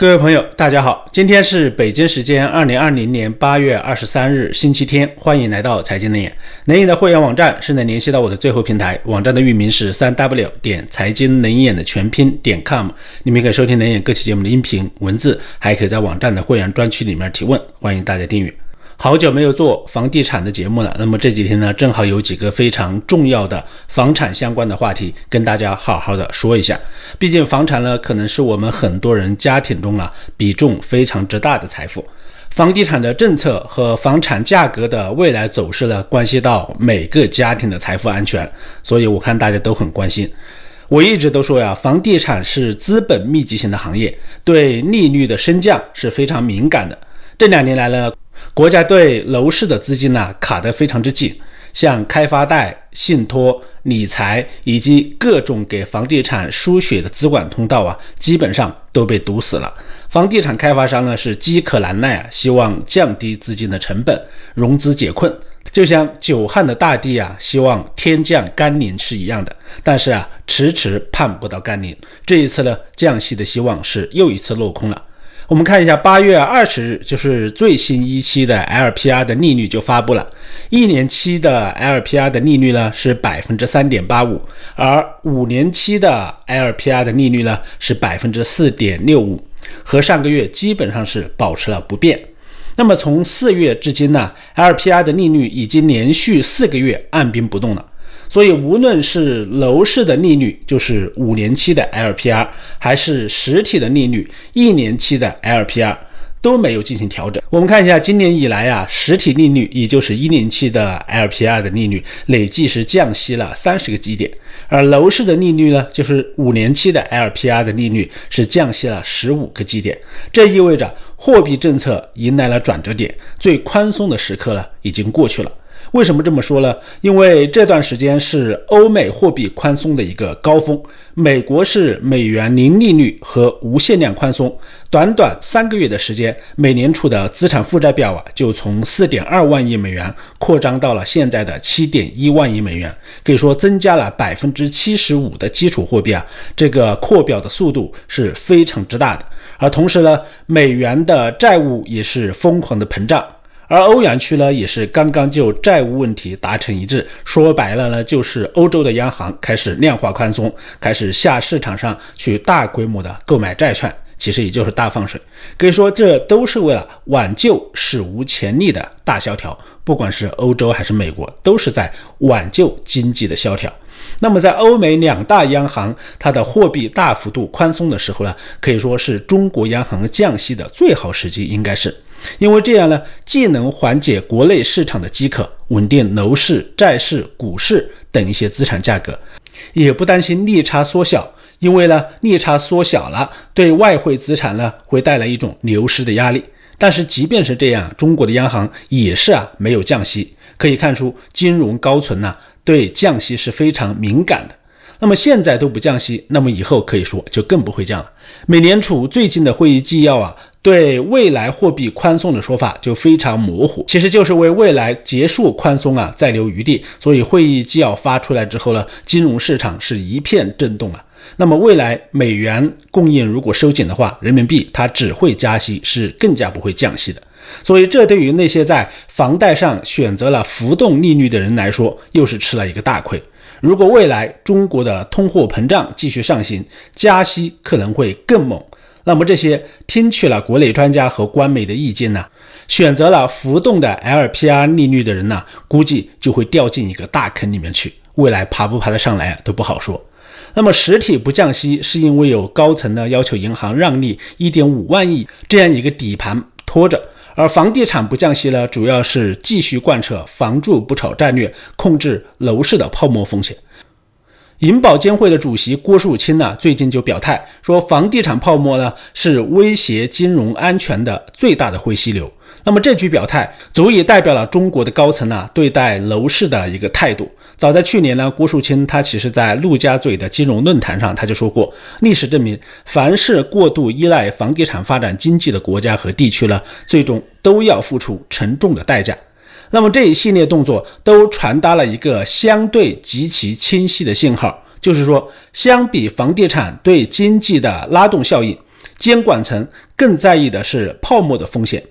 各位朋友，大家好，今天是北京时间二零二零年八月二十三日，星期天，欢迎来到财经冷眼。冷眼的会员网站是能联系到我的最后平台，网站的域名是三 W 点财经冷眼的全拼点 com。你们可以收听冷眼各期节目的音频、文字，还可以在网站的会员专区里面提问。欢迎大家订阅。好久没有做房地产的节目了，那么这几天呢，正好有几个非常重要的房产相关的话题，跟大家好好的说一下。毕竟房产呢，可能是我们很多人家庭中啊比重非常之大的财富。房地产的政策和房产价格的未来走势呢，关系到每个家庭的财富安全，所以我看大家都很关心。我一直都说呀，房地产是资本密集型的行业，对利率的升降是非常敏感的。这两年来呢，国家对楼市的资金呢卡得非常之紧，像开发贷、信托、理财以及各种给房地产输血的资管通道啊，基本上都被堵死了。房地产开发商呢是饥渴难耐啊，希望降低资金的成本，融资解困，就像久旱的大地啊，希望天降甘霖是一样的。但是啊，迟迟盼不到甘霖，这一次呢，降息的希望是又一次落空了。我们看一下，八月二十日就是最新一期的 LPR 的利率就发布了，一年期的 LPR 的利率呢是百分之三点八五，而五年期的 LPR 的利率呢是百分之四点六五，和上个月基本上是保持了不变。那么从四月至今呢，LPR 的利率已经连续四个月按兵不动了。所以，无论是楼市的利率，就是五年期的 LPR，还是实体的利率，一年期的 LPR，都没有进行调整。我们看一下今年以来啊，实体利率，也就是一年期的 LPR 的利率，累计是降息了三十个基点；而楼市的利率呢，就是五年期的 LPR 的利率，是降息了十五个基点。这意味着货币政策迎来了转折点，最宽松的时刻呢，已经过去了。为什么这么说呢？因为这段时间是欧美货币宽松的一个高峰。美国是美元零利率和无限量宽松，短短三个月的时间，美联储的资产负债表啊，就从四点二万亿美元扩张到了现在的七点一万亿美元，可以说增加了百分之七十五的基础货币啊。这个扩表的速度是非常之大的。而同时呢，美元的债务也是疯狂的膨胀。而欧元区呢，也是刚刚就债务问题达成一致。说白了呢，就是欧洲的央行开始量化宽松，开始下市场上去大规模的购买债券，其实也就是大放水。可以说，这都是为了挽救史无前例的大萧条。不管是欧洲还是美国，都是在挽救经济的萧条。那么，在欧美两大央行它的货币大幅度宽松的时候呢，可以说是中国央行降息的最好时机，应该是。因为这样呢，既能缓解国内市场的饥渴，稳定楼市、债市、股市等一些资产价格，也不担心利差缩小。因为呢，利差缩小了，对外汇资产呢会带来一种流失的压力。但是即便是这样，中国的央行也是啊没有降息。可以看出，金融高层呐对降息是非常敏感的。那么现在都不降息，那么以后可以说就更不会降了。美联储最近的会议纪要啊。对未来货币宽松的说法就非常模糊，其实就是为未来结束宽松啊再留余地。所以会议纪要发出来之后呢，金融市场是一片震动啊。那么未来美元供应如果收紧的话，人民币它只会加息，是更加不会降息的。所以这对于那些在房贷上选择了浮动利率的人来说，又是吃了一个大亏。如果未来中国的通货膨胀继续上行，加息可能会更猛。那么这些听取了国内专家和官媒的意见呢，选择了浮动的 LPR 利率的人呢，估计就会掉进一个大坑里面去，未来爬不爬得上来都不好说。那么实体不降息是因为有高层呢要求银行让利一点五万亿这样一个底盘拖着，而房地产不降息呢，主要是继续贯彻“房住不炒”战略，控制楼市的泡沫风险。银保监会的主席郭树清呢，最近就表态说，房地产泡沫呢是威胁金融安全的最大的灰犀牛。那么这句表态足以代表了中国的高层呢对待楼市的一个态度。早在去年呢，郭树清他其实在陆家嘴的金融论坛上他就说过，历史证明，凡是过度依赖房地产发展经济的国家和地区呢，最终都要付出沉重的代价。那么这一系列动作都传达了一个相对极其清晰的信号，就是说，相比房地产对经济的拉动效应，监管层更在意的是泡沫的风险。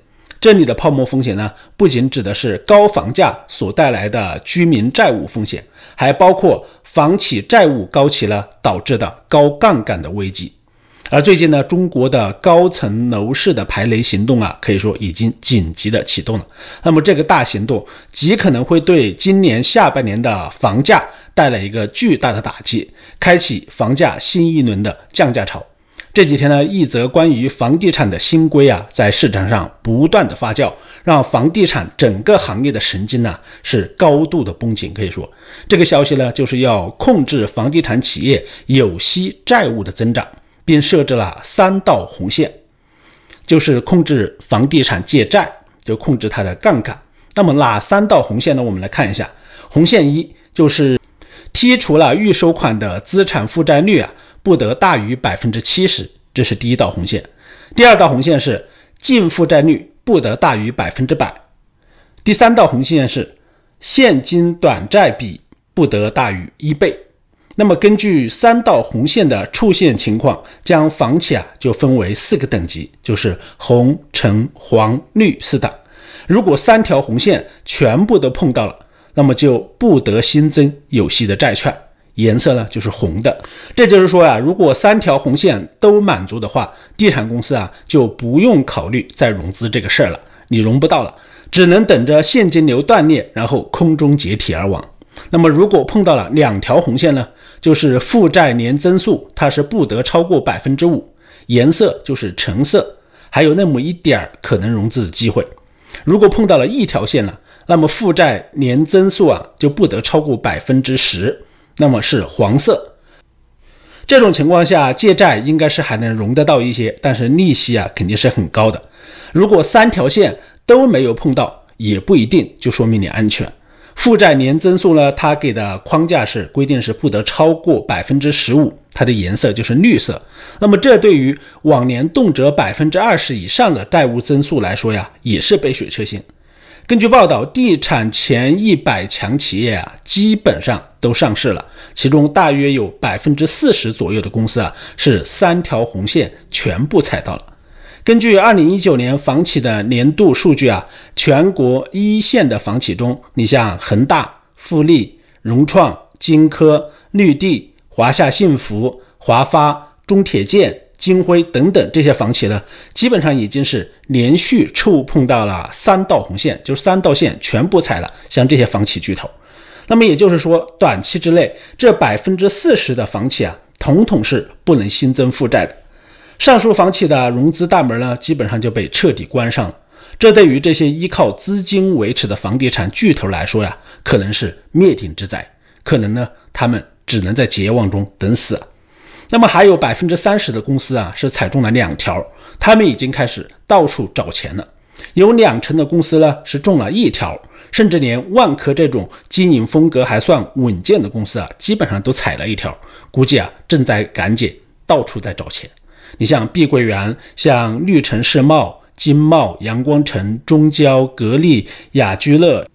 这里的泡沫风险呢，不仅指的是高房价所带来的居民债务风险，还包括房企债务高企了导致的高杠杆的危机。而最近呢，中国的高层楼市的排雷行动啊，可以说已经紧急的启动了。那么这个大行动极可能会对今年下半年的房价带来一个巨大的打击，开启房价新一轮的降价潮。这几天呢，一则关于房地产的新规啊，在市场上不断的发酵，让房地产整个行业的神经呢是高度的绷紧。可以说，这个消息呢，就是要控制房地产企业有息债务的增长。并设置了三道红线，就是控制房地产借债，就控制它的杠杆。那么哪三道红线呢？我们来看一下，红线一就是剔除了预收款的资产负债率啊，不得大于百分之七十，这是第一道红线。第二道红线是净负债率不得大于百分之百。第三道红线是现金短债比不得大于一倍。那么根据三道红线的出现情况，将房企啊就分为四个等级，就是红、橙、黄、绿四档。如果三条红线全部都碰到了，那么就不得新增有息的债券，颜色呢就是红的。这就是说呀，如果三条红线都满足的话，地产公司啊就不用考虑再融资这个事儿了，你融不到了，只能等着现金流断裂，然后空中解体而亡。那么如果碰到了两条红线呢？就是负债年增速，它是不得超过百分之五，颜色就是橙色，还有那么一点儿可能融资的机会。如果碰到了一条线了，那么负债年增速啊就不得超过百分之十，那么是黄色。这种情况下，借债应该是还能融得到一些，但是利息啊肯定是很高的。如果三条线都没有碰到，也不一定就说明你安全。负债年增速呢？它给的框架是规定是不得超过百分之十五，它的颜色就是绿色。那么这对于往年动辄百分之二十以上的债务增速来说呀，也是杯水车薪。根据报道，地产前一百强企业啊，基本上都上市了，其中大约有百分之四十左右的公司啊，是三条红线全部踩到了。根据二零一九年房企的年度数据啊，全国一线的房企中，你像恒大、富力、融创、金科、绿地、华夏幸福、华发、中铁建、金辉等等这些房企呢，基本上已经是连续触碰到了三道红线，就是三道线全部踩了。像这些房企巨头，那么也就是说，短期之内这百分之四十的房企啊，统统是不能新增负债的。上述房企的融资大门呢，基本上就被彻底关上了。这对于这些依靠资金维持的房地产巨头来说呀，可能是灭顶之灾，可能呢，他们只能在绝望中等死。那么还有百分之三十的公司啊，是踩中了两条，他们已经开始到处找钱了。有两成的公司呢，是中了一条，甚至连万科这种经营风格还算稳健的公司啊，基本上都踩了一条，估计啊，正在赶紧到处在找钱。你像碧桂园、像绿城世茂、金茂、阳光城、中交、格力、雅居乐，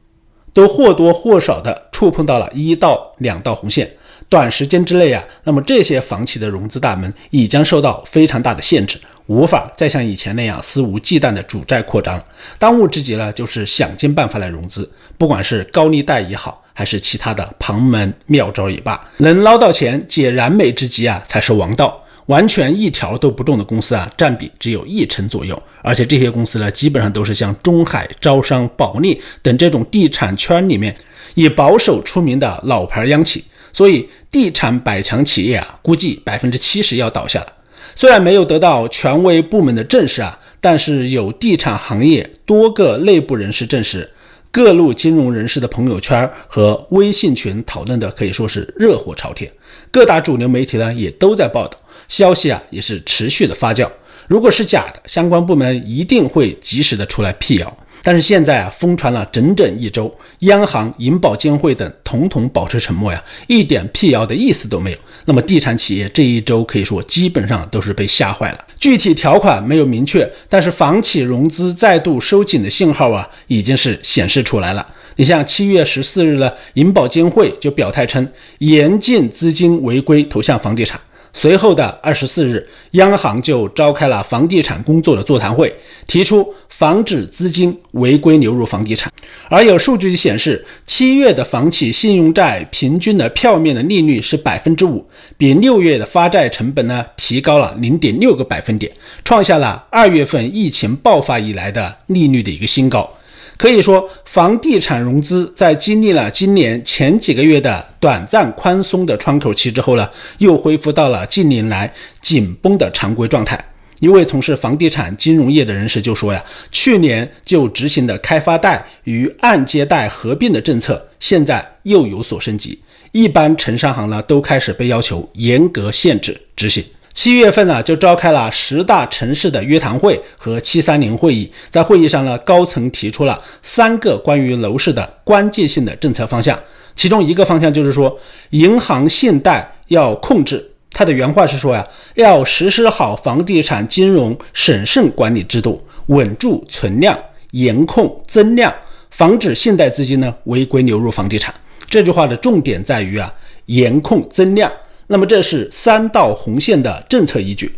都或多或少的触碰到了一到两道红线。短时间之内啊，那么这些房企的融资大门已将受到非常大的限制，无法再像以前那样肆无忌惮的主债扩张。当务之急呢，就是想尽办法来融资，不管是高利贷也好，还是其他的旁门妙招也罢，能捞到钱解燃眉之急啊，才是王道。完全一条都不中的公司啊，占比只有一成左右，而且这些公司呢，基本上都是像中海、招商、保利等这种地产圈里面以保守出名的老牌央企。所以，地产百强企业啊，估计百分之七十要倒下了。虽然没有得到权威部门的证实啊，但是有地产行业多个内部人士证实，各路金融人士的朋友圈和微信群讨论的可以说是热火朝天，各大主流媒体呢也都在报道。消息啊也是持续的发酵，如果是假的，相关部门一定会及时的出来辟谣。但是现在啊，疯传了整整一周，央行、银保监会等统统保持沉默呀，一点辟谣的意思都没有。那么地产企业这一周可以说基本上都是被吓坏了。具体条款没有明确，但是房企融资再度收紧的信号啊，已经是显示出来了。你像七月十四日呢，银保监会就表态称，严禁资金违规投向房地产。随后的二十四日，央行就召开了房地产工作的座谈会，提出防止资金违规流入房地产。而有数据显示，七月的房企信用债平均的票面的利率是百分之五，比六月的发债成本呢提高了零点六个百分点，创下了二月份疫情爆发以来的利率的一个新高。可以说，房地产融资在经历了今年前几个月的短暂宽松的窗口期之后呢，又恢复到了近年来紧绷的常规状态。一位从事房地产金融业的人士就说呀：“去年就执行的开发贷与按揭贷合并的政策，现在又有所升级，一般城商行呢都开始被要求严格限制执行。”七月份呢，就召开了十大城市的约谈会和七三零会议。在会议上呢，高层提出了三个关于楼市的关键性的政策方向。其中一个方向就是说，银行信贷要控制。他的原话是说呀，要实施好房地产金融审慎管理制度，稳住存量，严控增量，防止信贷资金呢违规流入房地产。这句话的重点在于啊，严控增量。那么这是三道红线的政策依据，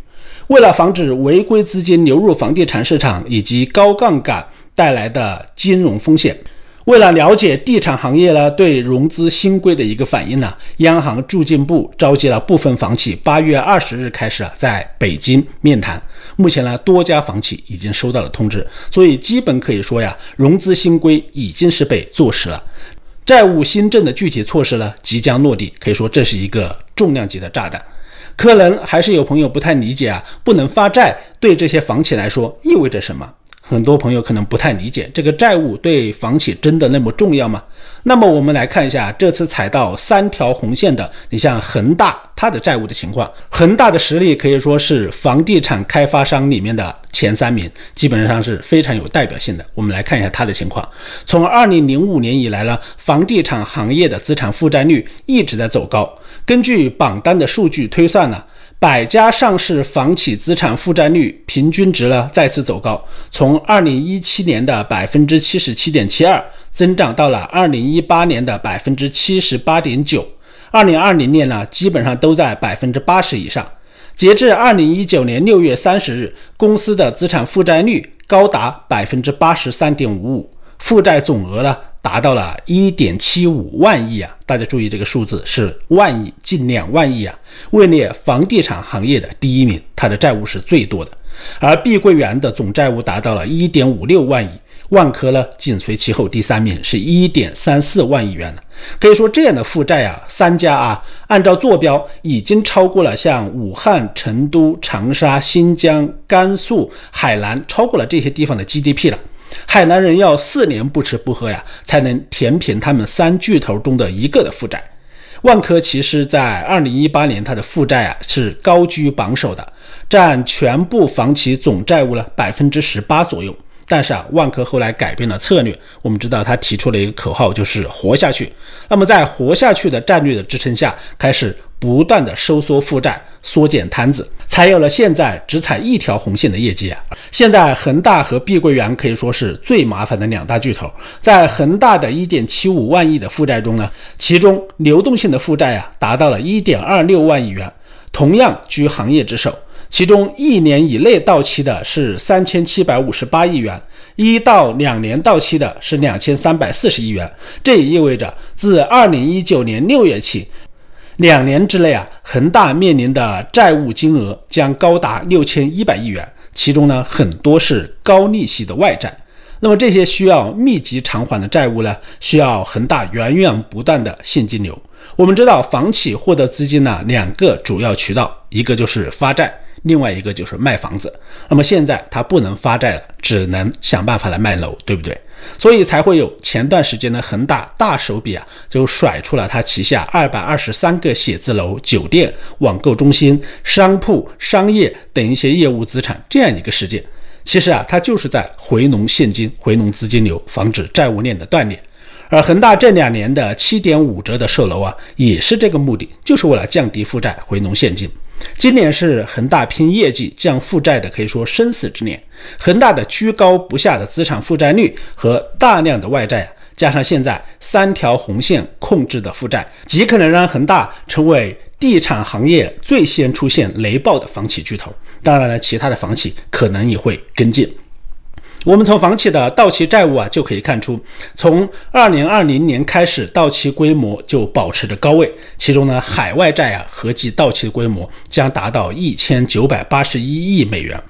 为了防止违规资金流入房地产市场以及高杠杆带来的金融风险，为了了解地产行业呢对融资新规的一个反应呢，央行住建部召集了部分房企，八月二十日开始啊在北京面谈，目前呢多家房企已经收到了通知，所以基本可以说呀，融资新规已经是被坐实了。债务新政的具体措施呢，即将落地，可以说这是一个重量级的炸弹。可能还是有朋友不太理解啊，不能发债对这些房企来说意味着什么？很多朋友可能不太理解，这个债务对房企真的那么重要吗？那么我们来看一下这次踩到三条红线的，你像恒大，它的债务的情况。恒大的实力可以说是房地产开发商里面的前三名，基本上是非常有代表性的。我们来看一下它的情况。从二零零五年以来呢，房地产行业的资产负债率一直在走高。根据榜单的数据推算呢。百家上市房企资产负债率平均值呢，再次走高，从二零一七年的百分之七十七点七二，增长到了二零一八年的百分之七十八点九，二零二零年呢，基本上都在百分之八十以上。截至二零一九年六月三十日，公司的资产负债率高达百分之八十三点五五，负债总额呢？达到了一点七五万亿啊！大家注意这个数字是万亿，近两万亿啊，位列房地产行业的第一名，它的债务是最多的。而碧桂园的总债务达到了一点五六万亿，万科呢紧随其后，第三名是一点三四万亿元了。可以说这样的负债啊，三家啊，按照坐标已经超过了像武汉、成都、长沙、新疆、甘肃、海南，超过了这些地方的 GDP 了。海南人要四年不吃不喝呀，才能填平他们三巨头中的一个的负债。万科其实在二零一八年，它的负债啊是高居榜首的，占全部房企总债务呢百分之十八左右。但是啊，万科后来改变了策略，我们知道它提出了一个口号，就是活下去。那么在活下去的战略的支撑下，开始不断的收缩负债。缩减摊子，才有了现在只踩一条红线的业绩啊！现在恒大和碧桂园可以说是最麻烦的两大巨头。在恒大的一点七五万亿的负债中呢，其中流动性的负债啊达到了一点二六万亿元，同样居行业之首。其中一年以内到期的是三千七百五十八亿元，一到两年到期的是两千三百四十亿元。这也意味着，自二零一九年六月起。两年之内啊，恒大面临的债务金额将高达六千一百亿元，其中呢，很多是高利息的外债。那么这些需要密集偿还的债务呢，需要恒大源源不断的现金流。我们知道，房企获得资金呢，两个主要渠道，一个就是发债，另外一个就是卖房子。那么现在它不能发债了，只能想办法来卖楼，对不对？所以才会有前段时间的恒大大手笔啊，就甩出了他旗下二百二十三个写字楼、酒店、网购中心、商铺、商业等一些业务资产这样一个事件。其实啊，他就是在回笼现金、回笼资金流，防止债务链的断裂。而恒大这两年的七点五折的售楼啊，也是这个目的，就是为了降低负债、回笼现金。今年是恒大拼业绩、降负债的，可以说生死之年。恒大的居高不下的资产负债率和大量的外债，加上现在三条红线控制的负债，极可能让恒大成为地产行业最先出现雷暴的房企巨头。当然了，其他的房企可能也会跟进。我们从房企的到期债务啊就可以看出，从二零二零年开始，到期规模就保持着高位。其中呢，海外债啊合计到期的规模将达到一千九百八十一亿美元，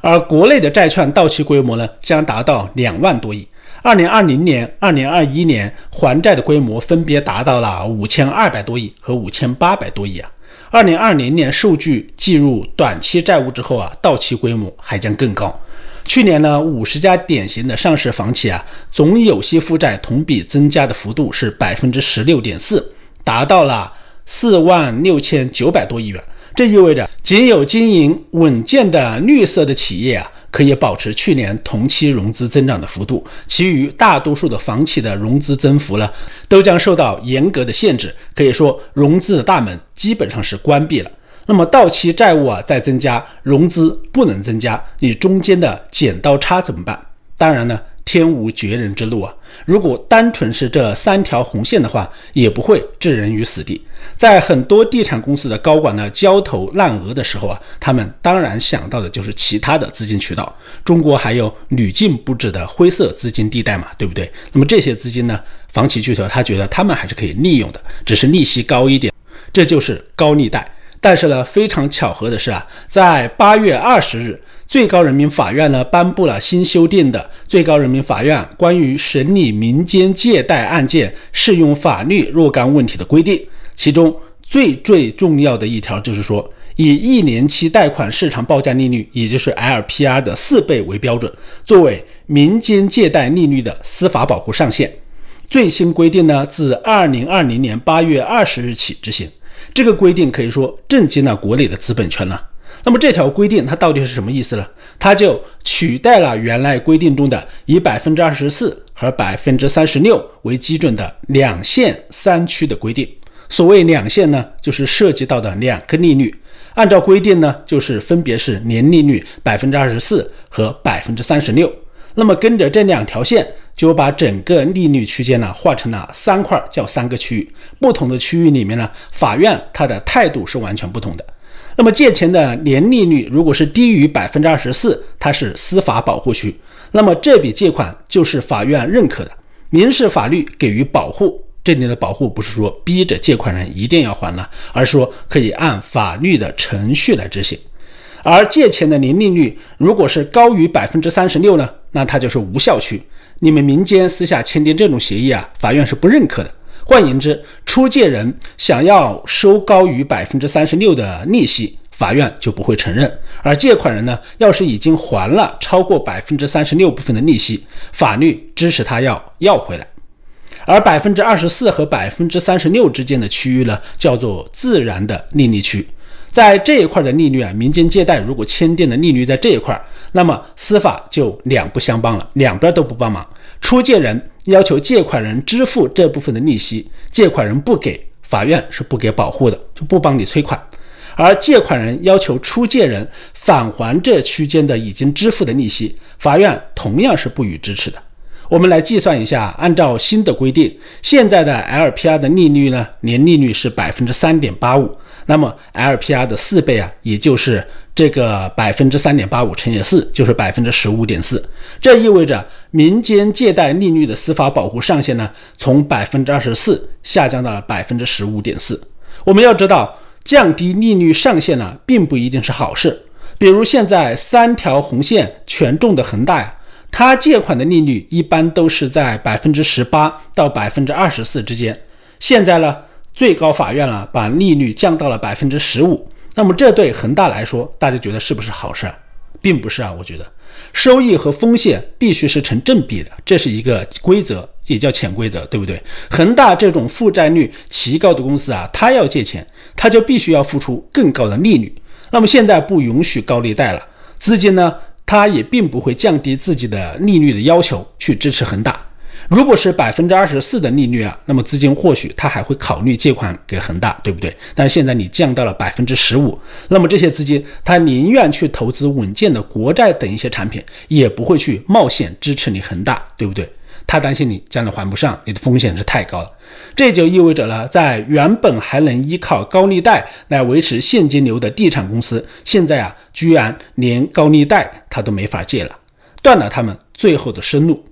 而国内的债券到期规模呢将达到两万多亿。二零二零年、二零二一年还债的规模分别达到了五千二百多亿和五千八百多亿啊。二零二零年数据计入短期债务之后啊，到期规模还将更高。去年呢，五十家典型的上市房企啊，总有息负债同比增加的幅度是百分之十六点四，达到了四万六千九百多亿元。这意味着，仅有经营稳健的绿色的企业啊。可以保持去年同期融资增长的幅度，其余大多数的房企的融资增幅呢，都将受到严格的限制。可以说，融资的大门基本上是关闭了。那么，到期债务啊在增加，融资不能增加，你中间的剪刀差怎么办？当然呢。天无绝人之路啊！如果单纯是这三条红线的话，也不会置人于死地。在很多地产公司的高管呢焦头烂额的时候啊，他们当然想到的就是其他的资金渠道。中国还有屡禁不止的灰色资金地带嘛，对不对？那么这些资金呢，房企巨头他觉得他们还是可以利用的，只是利息高一点。这就是高利贷。但是呢，非常巧合的是啊，在八月二十日。最高人民法院呢颁布了新修订的《最高人民法院关于审理民间借贷案件适用法律若干问题的规定》，其中最最重要的一条就是说，以一年期贷款市场报价利率，也就是 LPR 的四倍为标准，作为民间借贷利率的司法保护上限。最新规定呢，自二零二零年八月二十日起执行。这个规定可以说震惊了国内的资本圈呢。那么这条规定它到底是什么意思呢？它就取代了原来规定中的以百分之二十四和百分之三十六为基准的两线三区的规定。所谓两线呢，就是涉及到的两个利率，按照规定呢，就是分别是年利率百分之二十四和百分之三十六。那么跟着这两条线，就把整个利率区间呢划成了三块，叫三个区域。不同的区域里面呢，法院它的态度是完全不同的。那么借钱的年利率如果是低于百分之二十四，它是司法保护区，那么这笔借款就是法院认可的，民事法律给予保护。这里的保护不是说逼着借款人一定要还呢，而是说可以按法律的程序来执行。而借钱的年利率如果是高于百分之三十六呢，那它就是无效区。你们民间私下签订这种协议啊，法院是不认可的。换言之，出借人想要收高于百分之三十六的利息，法院就不会承认；而借款人呢，要是已经还了超过百分之三十六部分的利息，法律支持他要要回来。而百分之二十四和百分之三十六之间的区域呢，叫做自然的利率区。在这一块的利率啊，民间借贷如果签订的利率在这一块，那么司法就两不相帮了，两边都不帮忙。出借人。要求借款人支付这部分的利息，借款人不给，法院是不给保护的，就不帮你催款；而借款人要求出借人返还这区间的已经支付的利息，法院同样是不予支持的。我们来计算一下，按照新的规定，现在的 LPR 的利率呢，年利率是百分之三点八五。那么 LPR 的四倍啊，也就是这个百分之三点八五乘以四，就是百分之十五点四。这意味着民间借贷利率的司法保护上限呢，从百分之二十四下降到了百分之十五点四。我们要知道，降低利率上限呢，并不一定是好事。比如现在三条红线权重的恒大呀，它借款的利率一般都是在百分之十八到百分之二十四之间。现在呢？最高法院呢，把利率降到了百分之十五。那么这对恒大来说，大家觉得是不是好事？并不是啊，我觉得收益和风险必须是成正比的，这是一个规则，也叫潜规则，对不对？恒大这种负债率奇高的公司啊，它要借钱，它就必须要付出更高的利率。那么现在不允许高利贷了，资金呢，它也并不会降低自己的利率的要求去支持恒大。如果是百分之二十四的利率啊，那么资金或许他还会考虑借款给恒大，对不对？但是现在你降到了百分之十五，那么这些资金他宁愿去投资稳健的国债等一些产品，也不会去冒险支持你恒大，对不对？他担心你将来还不上，你的风险是太高了。这就意味着呢，在原本还能依靠高利贷来维持现金流的地产公司，现在啊，居然连高利贷他都没法借了，断了他们最后的生路。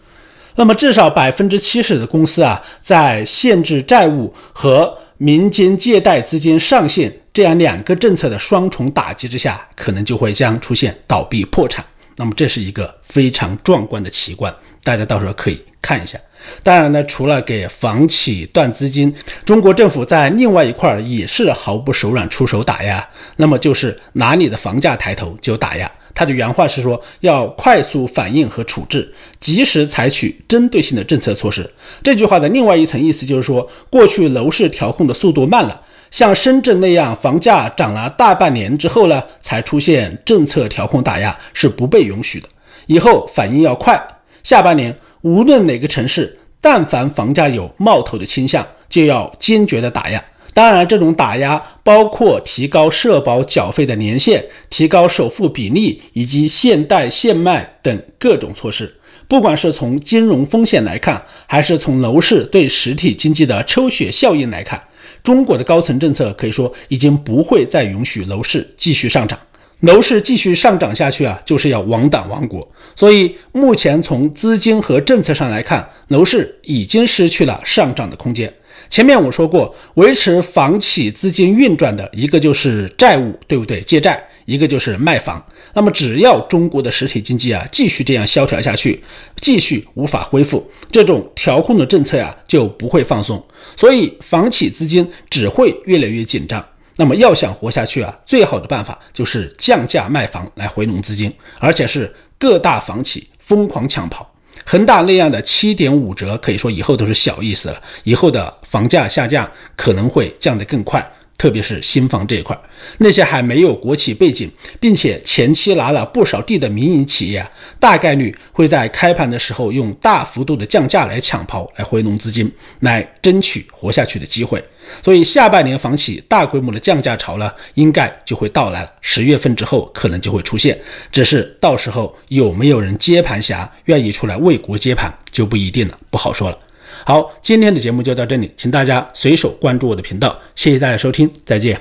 那么，至少百分之七十的公司啊，在限制债务和民间借贷资金上限这样两个政策的双重打击之下，可能就会将出现倒闭破产。那么，这是一个非常壮观的奇观，大家到时候可以看一下。当然呢，除了给房企断资金，中国政府在另外一块儿也是毫不手软，出手打压。那么，就是哪里的房价抬头就打压。他的原话是说，要快速反应和处置，及时采取针对性的政策措施。这句话的另外一层意思就是说，过去楼市调控的速度慢了，像深圳那样房价涨了大半年之后呢，才出现政策调控打压是不被允许的。以后反应要快，下半年无论哪个城市，但凡房价有冒头的倾向，就要坚决的打压。当然，这种打压包括提高社保缴费的年限、提高首付比例以及限贷限卖等各种措施。不管是从金融风险来看，还是从楼市对实体经济的抽血效应来看，中国的高层政策可以说已经不会再允许楼市继续上涨。楼市继续上涨下去啊，就是要亡党亡国。所以，目前从资金和政策上来看，楼市已经失去了上涨的空间。前面我说过，维持房企资金运转的一个就是债务，对不对？借债，一个就是卖房。那么，只要中国的实体经济啊继续这样萧条下去，继续无法恢复，这种调控的政策呀就不会放松。所以，房企资金只会越来越紧张。那么，要想活下去啊，最好的办法就是降价卖房来回笼资金，而且是各大房企疯狂抢跑。恒大那样的七点五折，可以说以后都是小意思了。以后的。房价下降可能会降得更快，特别是新房这一块。那些还没有国企背景，并且前期拿了不少地的民营企业啊，大概率会在开盘的时候用大幅度的降价来抢跑，来回笼资金，来争取活下去的机会。所以，下半年房企大规模的降价潮呢，应该就会到来。了。十月份之后可能就会出现，只是到时候有没有人接盘侠愿意出来为国接盘就不一定了，不好说了。好，今天的节目就到这里，请大家随手关注我的频道，谢谢大家收听，再见。